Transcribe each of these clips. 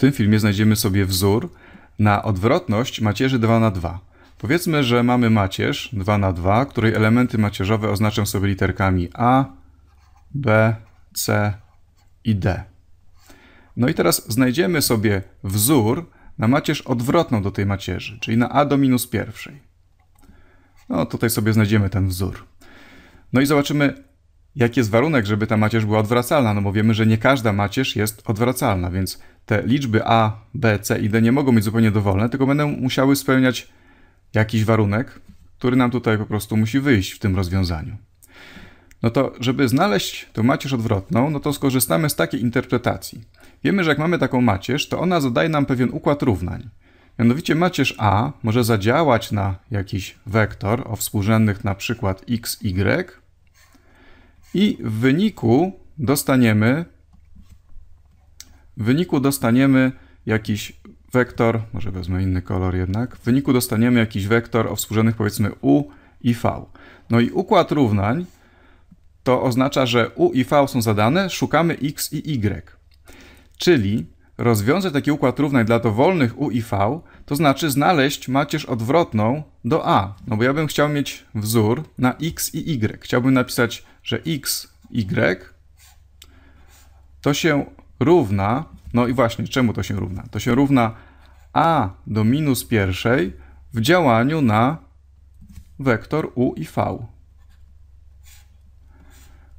tym filmie znajdziemy sobie wzór na odwrotność macierzy 2 na 2. Powiedzmy, że mamy macierz 2 na 2, której elementy macierzowe oznaczam sobie literkami A, B, C i D. No i teraz znajdziemy sobie wzór na macierz odwrotną do tej macierzy, czyli na A do minus pierwszej. No tutaj sobie znajdziemy ten wzór. No i zobaczymy, jaki jest warunek, żeby ta macierz była odwracalna, no bo wiemy, że nie każda macierz jest odwracalna, więc te liczby A, B, C i D nie mogą być zupełnie dowolne, tylko będą musiały spełniać jakiś warunek, który nam tutaj po prostu musi wyjść w tym rozwiązaniu. No to, żeby znaleźć tą macierz odwrotną, no to skorzystamy z takiej interpretacji. Wiemy, że jak mamy taką macierz, to ona zadaje nam pewien układ równań. Mianowicie macierz A może zadziałać na jakiś wektor o współrzędnych na przykład x, y i w wyniku dostaniemy w wyniku dostaniemy jakiś wektor, może wezmę inny kolor jednak, w wyniku dostaniemy jakiś wektor o współrzędnych powiedzmy u i v. No i układ równań to oznacza, że u i v są zadane, szukamy x i y. Czyli rozwiązać taki układ równań dla dowolnych u i v, to znaczy znaleźć macierz odwrotną do a. No bo ja bym chciał mieć wzór na x i y. Chciałbym napisać, że x, y to się równa, no i właśnie, czemu to się równa? To się równa a do minus pierwszej w działaniu na wektor u i v.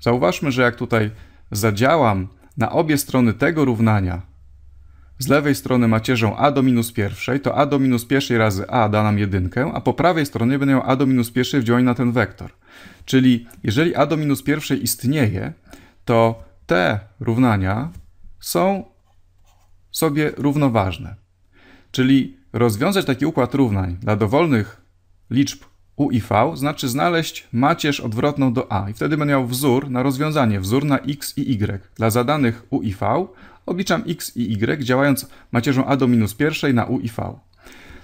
Zauważmy, że jak tutaj zadziałam na obie strony tego równania, z lewej strony macierzą a do minus pierwszej, to a do minus pierwszej razy a da nam jedynkę, a po prawej stronie będę miał a do minus pierwszej w działaniu na ten wektor. Czyli jeżeli a do minus pierwszej istnieje, to te równania są sobie równoważne. Czyli rozwiązać taki układ równań dla dowolnych liczb u i v znaczy znaleźć macierz odwrotną do a i wtedy będę miał wzór na rozwiązanie, wzór na x i y. Dla zadanych u i v obliczam x i y działając macierzą a do minus pierwszej na u i v.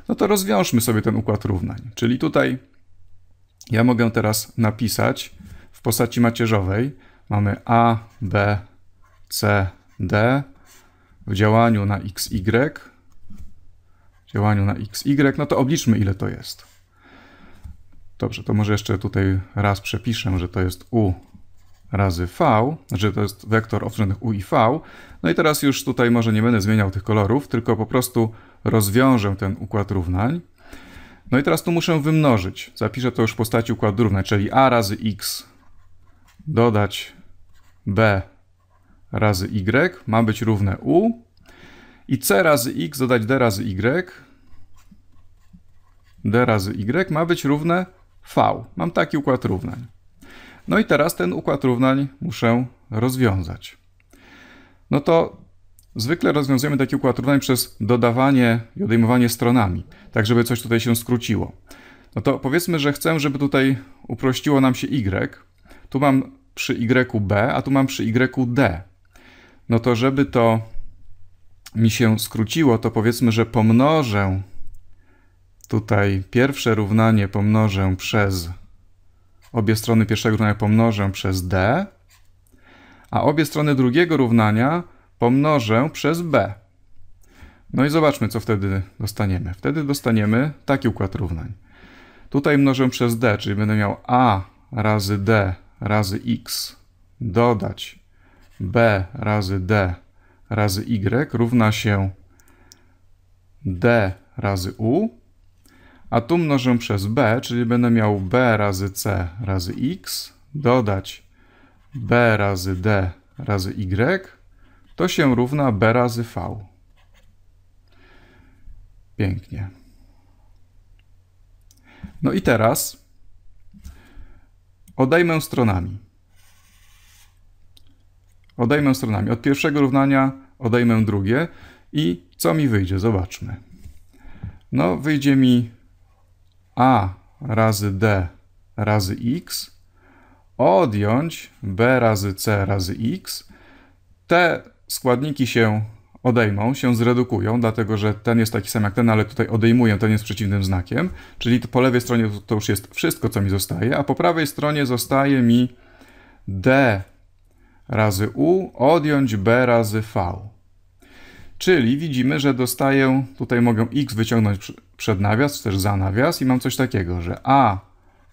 No to rozwiążmy sobie ten układ równań. Czyli tutaj ja mogę teraz napisać w postaci macierzowej mamy a, b, c, D w działaniu na xy, w działaniu na xy, no to obliczmy ile to jest. Dobrze, to może jeszcze tutaj raz przepiszę, że to jest u razy v, że to jest wektor o u i v. No i teraz już tutaj może nie będę zmieniał tych kolorów, tylko po prostu rozwiążę ten układ równań. No i teraz tu muszę wymnożyć. Zapiszę to już w postaci układu równań, czyli a razy x dodać b razy y ma być równe u i c razy x dodać d razy y d razy y ma być równe v. Mam taki układ równań. No i teraz ten układ równań muszę rozwiązać. No to zwykle rozwiązujemy taki układ równań przez dodawanie i odejmowanie stronami, tak żeby coś tutaj się skróciło. No to powiedzmy, że chcę, żeby tutaj uprościło nam się y. Tu mam przy y b, a tu mam przy y d no to żeby to mi się skróciło, to powiedzmy, że pomnożę tutaj pierwsze równanie pomnożę przez obie strony pierwszego równania pomnożę przez d, a obie strony drugiego równania pomnożę przez b. No i zobaczmy, co wtedy dostaniemy. Wtedy dostaniemy taki układ równań. Tutaj mnożę przez d, czyli będę miał a razy d razy x dodać b razy d razy y równa się d razy u, a tu mnożę przez b, czyli będę miał b razy c razy x, dodać b razy d razy y, to się równa b razy v. Pięknie. No i teraz odejmę stronami. Odejmę stronami. Od pierwszego równania odejmę drugie i co mi wyjdzie? Zobaczmy. No, wyjdzie mi a razy d razy x odjąć b razy c razy x. Te składniki się odejmą, się zredukują, dlatego że ten jest taki sam jak ten, ale tutaj odejmuję, ten jest przeciwnym znakiem, czyli po lewej stronie to już jest wszystko, co mi zostaje, a po prawej stronie zostaje mi d razy u odjąć b razy v. Czyli widzimy, że dostaję, tutaj mogę x wyciągnąć przed nawias, czy też za nawias i mam coś takiego, że a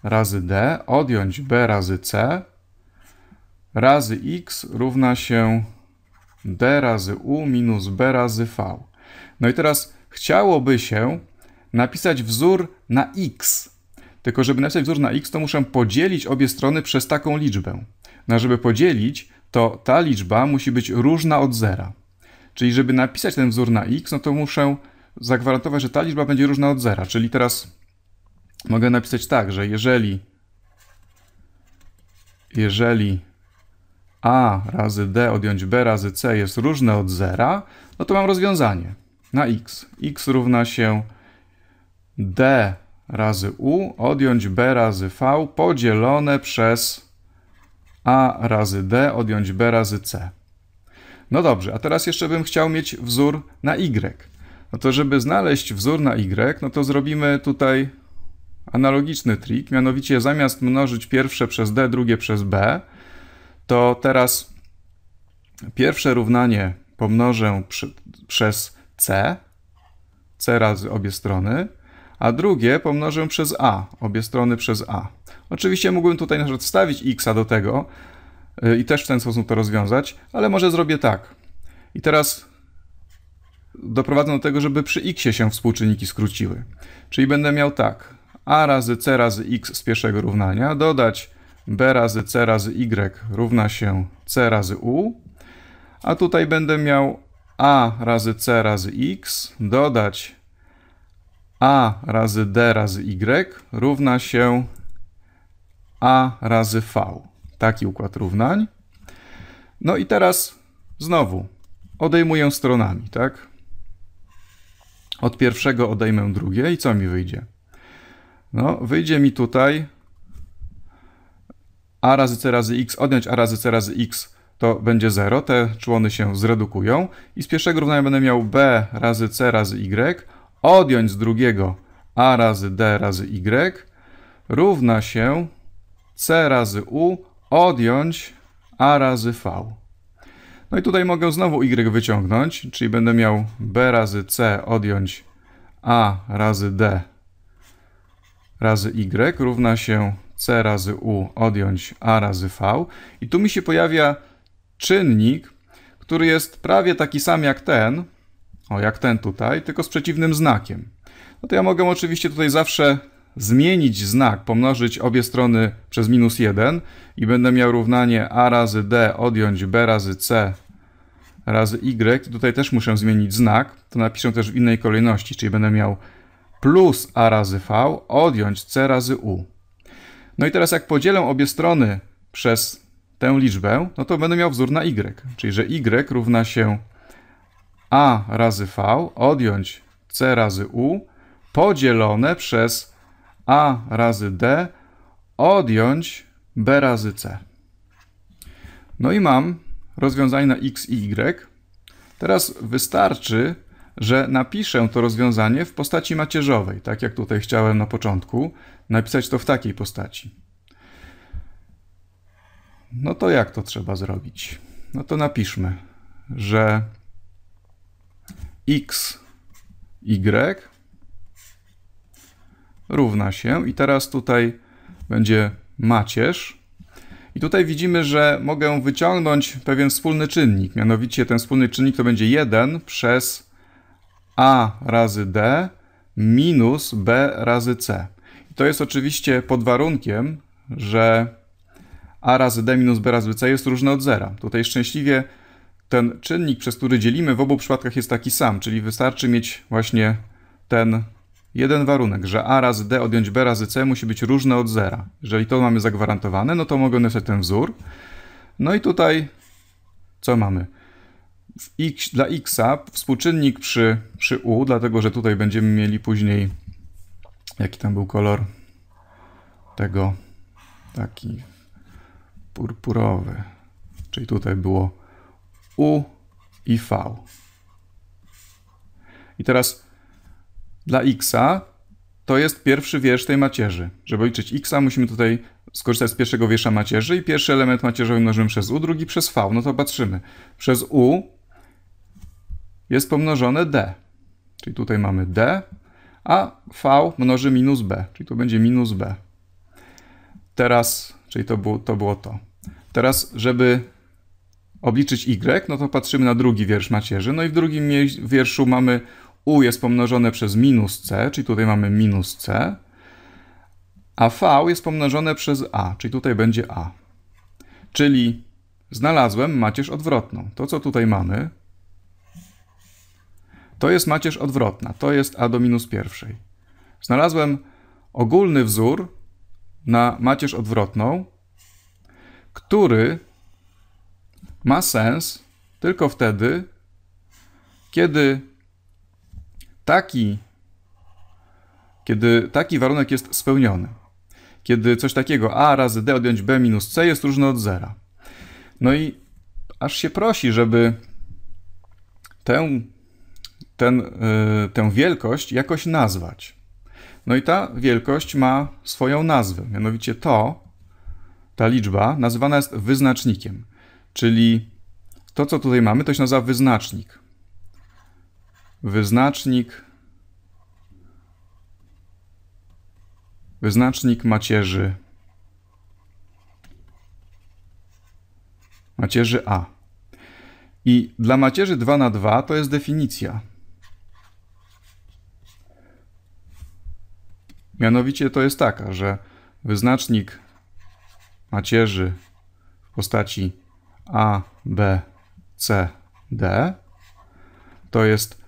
razy d odjąć b razy c razy x równa się d razy u minus b razy v. No i teraz chciałoby się napisać wzór na x. Tylko żeby napisać wzór na x, to muszę podzielić obie strony przez taką liczbę. No, żeby podzielić, to ta liczba musi być różna od zera. Czyli żeby napisać ten wzór na x, no to muszę zagwarantować, że ta liczba będzie różna od zera. Czyli teraz mogę napisać tak, że jeżeli jeżeli a razy d odjąć b razy c jest różne od zera, no to mam rozwiązanie na x. x równa się d razy u odjąć b razy v podzielone przez a razy d odjąć b razy c. No dobrze, a teraz jeszcze bym chciał mieć wzór na y. No to żeby znaleźć wzór na y, no to zrobimy tutaj analogiczny trik, mianowicie zamiast mnożyć pierwsze przez d, drugie przez b, to teraz pierwsze równanie pomnożę przy, przez c, c razy obie strony, a drugie pomnożę przez a, obie strony przez a. Oczywiście mógłbym tutaj na przykład wstawić x do tego y, i też w ten sposób to rozwiązać, ale może zrobię tak. I teraz doprowadzę do tego, żeby przy x się współczynniki skróciły. Czyli będę miał tak, a razy c razy x z pierwszego równania, dodać b razy c razy y równa się c razy u, a tutaj będę miał a razy c razy x dodać a razy d razy y równa się a razy v. Taki układ równań. No i teraz znowu odejmuję stronami, tak? Od pierwszego odejmę drugie i co mi wyjdzie? No, wyjdzie mi tutaj a razy c razy x, odjąć a razy c razy x to będzie 0, te człony się zredukują i z pierwszego równania będę miał b razy c razy y, odjąć z drugiego a razy d razy y równa się C razy U odjąć A razy V. No i tutaj mogę znowu Y wyciągnąć, czyli będę miał B razy C odjąć A razy D razy Y równa się C razy U odjąć A razy V. I tu mi się pojawia czynnik, który jest prawie taki sam jak ten, o jak ten tutaj, tylko z przeciwnym znakiem. No to ja mogę oczywiście tutaj zawsze zmienić znak, pomnożyć obie strony przez minus 1 i będę miał równanie a razy d odjąć b razy c razy y. Tutaj też muszę zmienić znak, to napiszę też w innej kolejności, czyli będę miał plus a razy v odjąć c razy u. No i teraz jak podzielę obie strony przez tę liczbę, no to będę miał wzór na y, czyli że y równa się a razy v odjąć c razy u podzielone przez a razy d odjąć b razy c. No i mam rozwiązanie na x i y. Teraz wystarczy, że napiszę to rozwiązanie w postaci macierzowej, tak jak tutaj chciałem na początku, napisać to w takiej postaci. No to jak to trzeba zrobić? No to napiszmy, że x, y równa się i teraz tutaj będzie macierz. I tutaj widzimy, że mogę wyciągnąć pewien wspólny czynnik, mianowicie ten wspólny czynnik to będzie 1 przez a razy d minus b razy c. I to jest oczywiście pod warunkiem, że a razy d minus b razy c jest różne od zera. Tutaj szczęśliwie ten czynnik, przez który dzielimy, w obu przypadkach jest taki sam, czyli wystarczy mieć właśnie ten Jeden warunek, że a razy d odjąć b razy c musi być różne od zera. Jeżeli to mamy zagwarantowane, no to mogę napisać ten wzór. No i tutaj co mamy? X, dla x współczynnik przy, przy u, dlatego że tutaj będziemy mieli później, jaki tam był kolor tego, taki purpurowy. Czyli tutaj było u i v. I teraz dla xa to jest pierwszy wiersz tej macierzy. Żeby liczyć xa, musimy tutaj skorzystać z pierwszego wiersza macierzy i pierwszy element macierzy mnożymy przez u, drugi przez v. No to patrzymy. Przez u jest pomnożone d. Czyli tutaj mamy d, a v mnoży minus b. Czyli tu będzie minus b. Teraz, czyli to było to. Było to. Teraz, żeby obliczyć y, no to patrzymy na drugi wiersz macierzy. No i w drugim wierszu mamy u jest pomnożone przez minus C, czyli tutaj mamy minus C, a V jest pomnożone przez A, czyli tutaj będzie A. Czyli znalazłem macierz odwrotną. To, co tutaj mamy, to jest macierz odwrotna. To jest A do minus pierwszej. Znalazłem ogólny wzór na macierz odwrotną, który ma sens tylko wtedy, kiedy taki, kiedy taki warunek jest spełniony, kiedy coś takiego a razy d odjąć b minus c jest różne od zera. No i aż się prosi, żeby tę, ten, yy, tę wielkość jakoś nazwać. No i ta wielkość ma swoją nazwę, mianowicie to, ta liczba nazywana jest wyznacznikiem, czyli to, co tutaj mamy, to się nazywa wyznacznik wyznacznik wyznacznik macierzy macierzy A. I dla macierzy 2 na 2 to jest definicja. Mianowicie to jest taka, że wyznacznik macierzy w postaci A, B, C, D to jest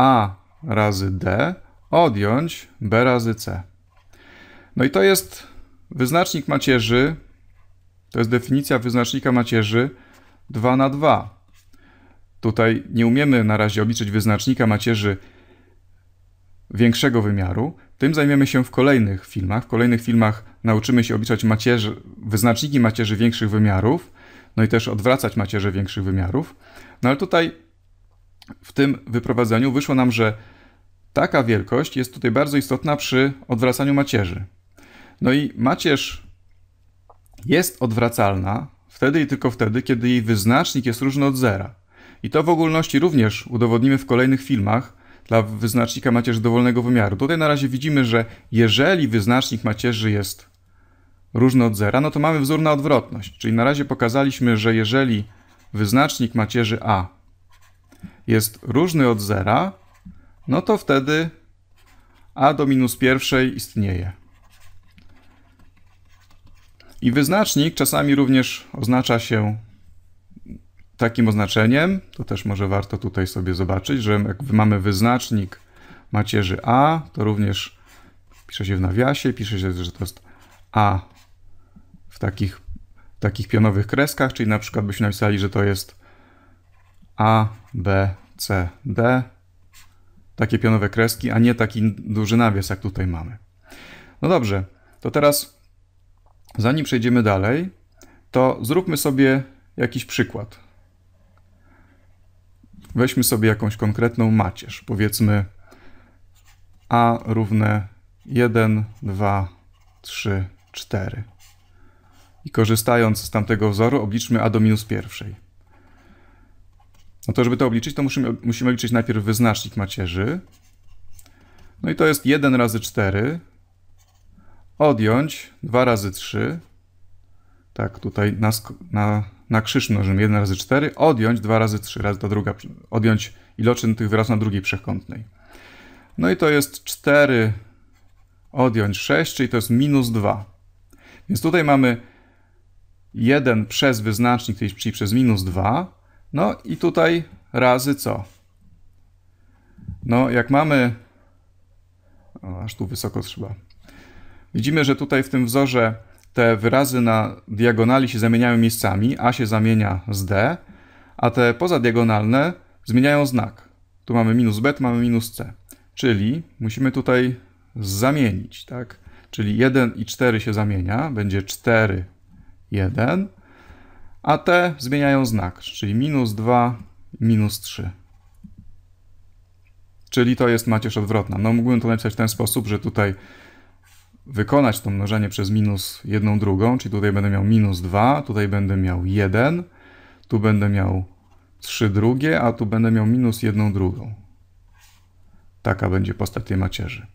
a razy d odjąć b razy c. No i to jest wyznacznik macierzy, to jest definicja wyznacznika macierzy 2 na 2. Tutaj nie umiemy na razie obliczyć wyznacznika macierzy większego wymiaru. Tym zajmiemy się w kolejnych filmach. W kolejnych filmach nauczymy się obliczać macierzy, wyznaczniki macierzy większych wymiarów, no i też odwracać macierze większych wymiarów. No ale tutaj w tym wyprowadzeniu wyszło nam, że taka wielkość jest tutaj bardzo istotna przy odwracaniu macierzy. No i macierz jest odwracalna wtedy i tylko wtedy, kiedy jej wyznacznik jest różny od zera. I to w ogólności również udowodnimy w kolejnych filmach dla wyznacznika macierzy dowolnego wymiaru. Tutaj na razie widzimy, że jeżeli wyznacznik macierzy jest różny od zera, no to mamy wzór na odwrotność. Czyli na razie pokazaliśmy, że jeżeli wyznacznik macierzy A jest różny od zera, no to wtedy a do minus pierwszej istnieje. I wyznacznik czasami również oznacza się takim oznaczeniem, to też może warto tutaj sobie zobaczyć, że jak mamy wyznacznik macierzy A, to również pisze się w nawiasie, pisze się, że to jest A w takich, takich pionowych kreskach, czyli na przykład byśmy napisali, że to jest A, B, C, D, takie pionowe kreski, a nie taki duży nawias, jak tutaj mamy. No dobrze, to teraz zanim przejdziemy dalej, to zróbmy sobie jakiś przykład. Weźmy sobie jakąś konkretną macierz. Powiedzmy A równe 1, 2, 3, 4. I korzystając z tamtego wzoru obliczmy A do minus pierwszej. No to, żeby to obliczyć, to musimy, musimy liczyć najpierw wyznacznik macierzy. No i to jest 1 razy 4. Odjąć 2 razy 3. Tak, tutaj na, na, na krzyż mnożymy 1 razy 4. Odjąć 2 razy 3 razy ta druga. Odjąć iloczyn tych wyrazów na drugiej przekątnej. No i to jest 4 odjąć 6, czyli to jest minus 2. Więc tutaj mamy 1 przez wyznacznik, czyli przez minus 2 no i tutaj razy co? No jak mamy... O, aż tu wysoko trzeba. Widzimy, że tutaj w tym wzorze te wyrazy na diagonali się zamieniają miejscami. A się zamienia z D, a te pozadiagonalne zmieniają znak. Tu mamy minus B, tu mamy minus C. Czyli musimy tutaj zamienić, tak? Czyli 1 i 4 się zamienia, będzie 4, 1, a te zmieniają znak, czyli minus 2, minus 3. Czyli to jest macierz odwrotna. No mógłbym to napisać w ten sposób, że tutaj wykonać to mnożenie przez minus jedną drugą, czyli tutaj będę miał minus 2, tutaj będę miał 1, tu będę miał 3 drugie, a tu będę miał minus jedną drugą. Taka będzie postać tej macierzy.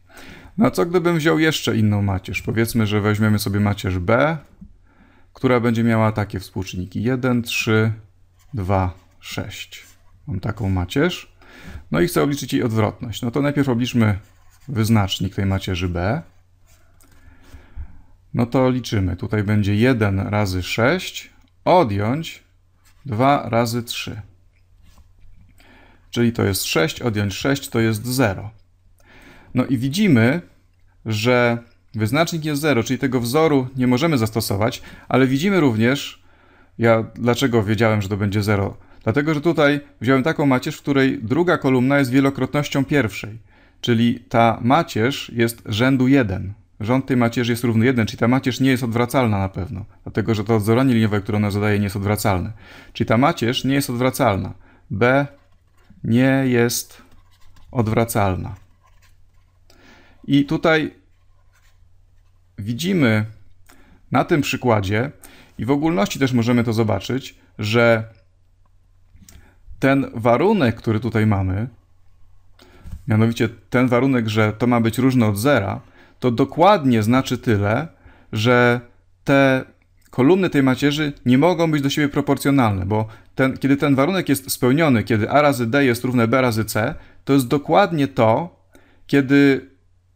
No a co gdybym wziął jeszcze inną macierz? Powiedzmy, że weźmiemy sobie macierz B, która będzie miała takie współczynniki 1, 3, 2, 6. Mam taką macierz. No i chcę obliczyć jej odwrotność. No to najpierw obliczmy wyznacznik tej macierzy B. No to liczymy. Tutaj będzie 1 razy 6 odjąć 2 razy 3. Czyli to jest 6, odjąć 6 to jest 0. No i widzimy, że Wyznacznik jest 0, czyli tego wzoru nie możemy zastosować, ale widzimy również, ja dlaczego wiedziałem, że to będzie 0? Dlatego, że tutaj wziąłem taką macierz, w której druga kolumna jest wielokrotnością pierwszej, czyli ta macierz jest rzędu 1. Rząd tej macierzy jest równy 1, czyli ta macierz nie jest odwracalna na pewno, dlatego że to odzoranie liniowe, które ona zadaje, nie jest odwracalne. Czyli ta macierz nie jest odwracalna. B nie jest odwracalna. I tutaj widzimy na tym przykładzie i w ogólności też możemy to zobaczyć, że ten warunek, który tutaj mamy, mianowicie ten warunek, że to ma być różne od zera, to dokładnie znaczy tyle, że te kolumny tej macierzy nie mogą być do siebie proporcjonalne, bo ten, kiedy ten warunek jest spełniony, kiedy a razy d jest równe b razy c, to jest dokładnie to, kiedy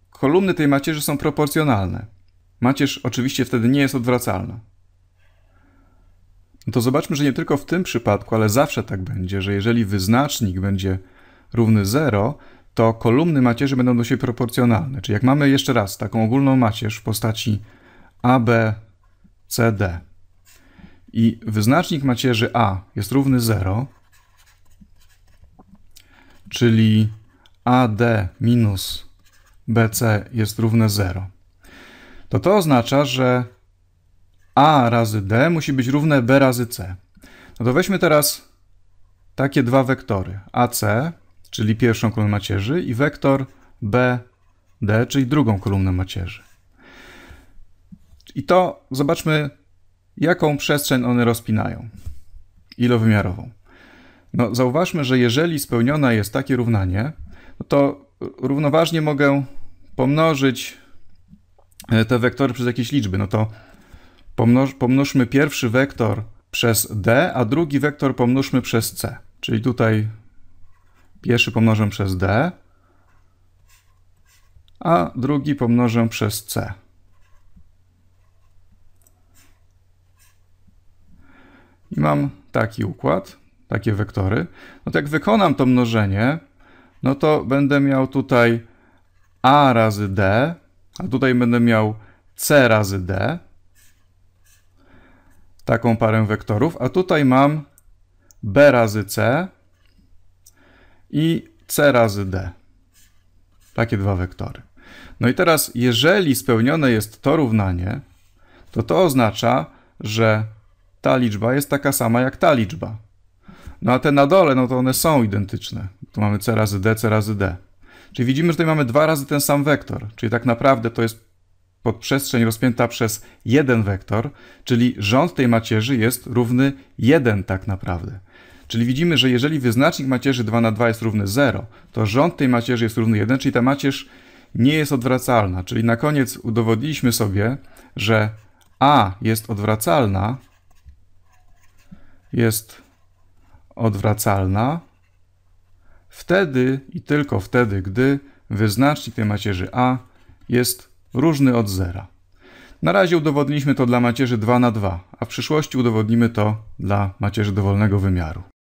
kolumny tej macierzy są proporcjonalne. Macierz oczywiście wtedy nie jest odwracalna. No to zobaczmy, że nie tylko w tym przypadku, ale zawsze tak będzie, że jeżeli wyznacznik będzie równy 0, to kolumny macierzy będą do siebie proporcjonalne. Czyli jak mamy jeszcze raz taką ogólną macierz w postaci A, B, C, D i wyznacznik macierzy A jest równy 0, czyli AD minus BC jest równe 0 to to oznacza, że a razy d musi być równe b razy c. No to weźmy teraz takie dwa wektory, AC, czyli pierwszą kolumnę macierzy i wektor BD, czyli drugą kolumnę macierzy. I to zobaczmy, jaką przestrzeń one rozpinają, ilowymiarową. No, zauważmy, że jeżeli spełnione jest takie równanie, no to równoważnie mogę pomnożyć E, te wektory przez jakieś liczby, no to pomnoż, pierwszy wektor przez d, a drugi wektor pomnożmy przez c. Czyli tutaj pierwszy pomnożę przez d, a drugi pomnożę przez c. I mam taki układ, takie wektory. No to jak wykonam to mnożenie, no to będę miał tutaj a razy d a tutaj będę miał C razy D, taką parę wektorów, a tutaj mam B razy C i C razy D. Takie dwa wektory. No i teraz, jeżeli spełnione jest to równanie, to to oznacza, że ta liczba jest taka sama jak ta liczba. No a te na dole, no to one są identyczne. Tu mamy C razy D, C razy D. Czyli widzimy, że tutaj mamy dwa razy ten sam wektor, czyli tak naprawdę to jest podprzestrzeń rozpięta przez jeden wektor, czyli rząd tej macierzy jest równy 1 tak naprawdę. Czyli widzimy, że jeżeli wyznacznik macierzy 2 na 2 jest równy 0, to rząd tej macierzy jest równy 1, czyli ta macierz nie jest odwracalna. Czyli na koniec udowodniliśmy sobie, że A jest odwracalna, jest odwracalna, wtedy i tylko wtedy, gdy wyznacznik tej macierzy A jest różny od zera. Na razie udowodniliśmy to dla macierzy 2 na 2, a w przyszłości udowodnimy to dla macierzy dowolnego wymiaru.